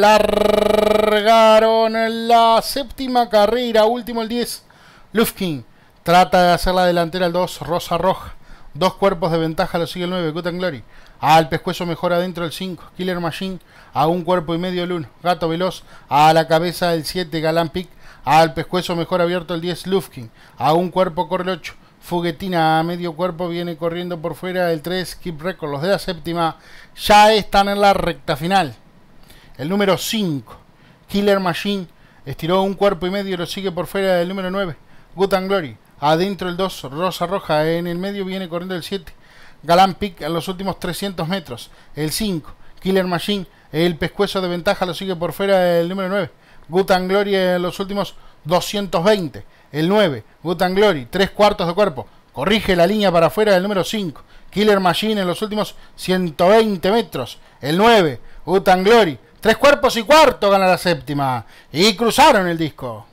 Largaron la séptima carrera, último el 10. Lufkin trata de hacer la delantera el 2, Rosa Roja. Dos cuerpos de ventaja lo sigue el 9, Guten Glory. Al pescuezo mejor adentro el 5, Killer Machine. A un cuerpo y medio el 1, Gato Veloz. A la cabeza el 7, Galán Pick. Al pescuezo mejor abierto el 10, Lufkin. A un cuerpo corre el 8. Fuguetina a medio cuerpo viene corriendo por fuera el 3 Keep Record. Los de la séptima ya están en la recta final. El número 5, Killer Machine, estiró un cuerpo y medio y lo sigue por fuera del número 9, Good Glory. Adentro el 2, Rosa Roja. En el medio viene corriendo el 7, Galán Pick en los últimos 300 metros. El 5, Killer Machine. El pescuezo de ventaja lo sigue por fuera del número 9, Good Glory en los últimos 220. El 9, Gutan Glory, 3 cuartos de cuerpo. Corrige la línea para afuera del número 5. Killer Machine en los últimos 120 metros. El 9, Gutan Glory. Tres cuerpos y cuarto gana la séptima. Y cruzaron el disco.